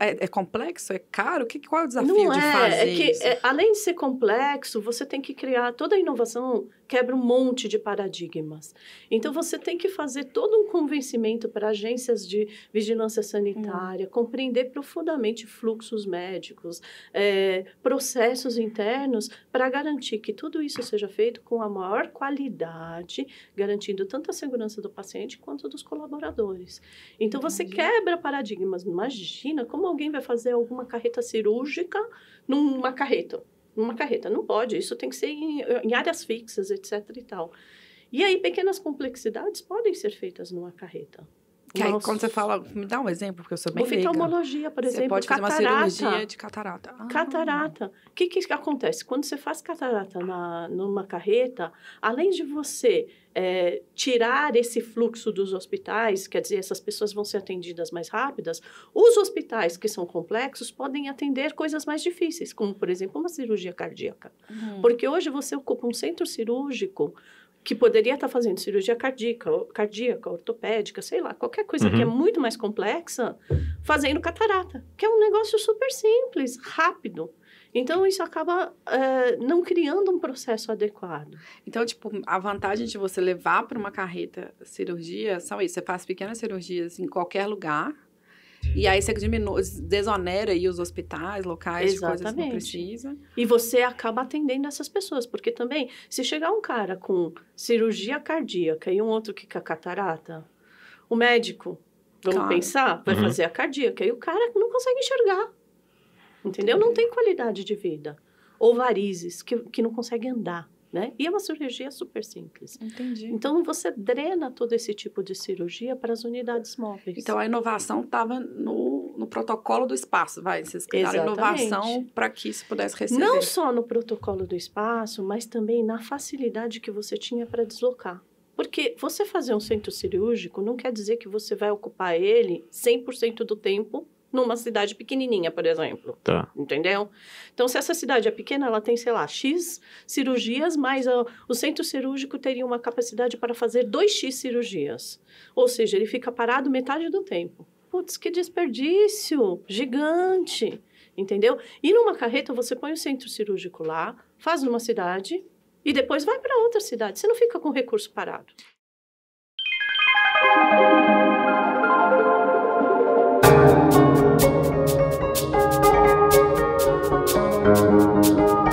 é, é, complexo? É caro? Que, qual é o desafio Não de é, é fazer é que, isso? É, além de ser complexo, você tem que criar... Toda a inovação quebra um monte de paradigmas. Então, você tem que fazer todo um convencimento para agências de vigilância sanitária, hum. compreender profundamente fluxos médicos, é, processos internos, para garantir que tudo isso seja feito com a maior qualidade, garantindo tanto a segurança do paciente quanto dos colaboradores. Então, Entendi. você quebra paradigmas. Imagina como alguém vai fazer alguma carreta cirúrgica numa carreta? Numa carreta, não pode, isso tem que ser em, em áreas fixas, etc e tal. E aí, pequenas complexidades podem ser feitas numa carreta. Que aí, quando você fala, me dá um exemplo, porque eu sou bem Oftalmologia, por exemplo, Você pode catarata. fazer uma cirurgia de catarata. Ah. Catarata. O que, que acontece? Quando você faz catarata na, numa carreta, além de você é, tirar esse fluxo dos hospitais, quer dizer, essas pessoas vão ser atendidas mais rápidas, os hospitais que são complexos podem atender coisas mais difíceis, como, por exemplo, uma cirurgia cardíaca. Uhum. Porque hoje você ocupa um centro cirúrgico que poderia estar fazendo cirurgia cardíaca, cardíaca, ortopédica, sei lá, qualquer coisa uhum. que é uhum. muito mais complexa, fazendo catarata, que é um negócio super simples, rápido. Então, isso acaba é, não criando um processo adequado. Então, tipo, a vantagem de você levar para uma carreta cirurgia são isso. Você faz pequenas cirurgias em qualquer lugar, e aí você diminui, desonera aí os hospitais locais Exatamente. de coisas que não precisa. E você acaba atendendo essas pessoas, porque também, se chegar um cara com cirurgia cardíaca e um outro que com catarata, o médico, vamos claro. pensar, vai uhum. fazer a cardíaca e o cara não consegue enxergar. Entendeu? Entendi. Não uhum. tem qualidade de vida. Ou varizes, que, que não consegue andar. Né? E é uma cirurgia super simples. Entendi. Então você drena todo esse tipo de cirurgia para as unidades móveis. Então a inovação estava no, no, protocolo do espaço, vai. Vocês criaram inovação para que isso pudesse receber. Não só no protocolo do espaço, mas também na facilidade que você tinha para deslocar. Porque você fazer um centro cirúrgico não quer dizer que você vai ocupar ele 100% do tempo numa cidade pequenininha, por exemplo. Tá. Entendeu? Então, se essa cidade é pequena, ela tem, sei lá, X cirurgias, mas o centro cirúrgico teria uma capacidade para fazer 2X cirurgias. Ou seja, ele fica parado metade do tempo. Putz, que desperdício! Gigante! Entendeu? E numa carreta, você põe o centro cirúrgico lá, faz numa cidade e depois vai para outra cidade. Você não fica com recurso parado. Música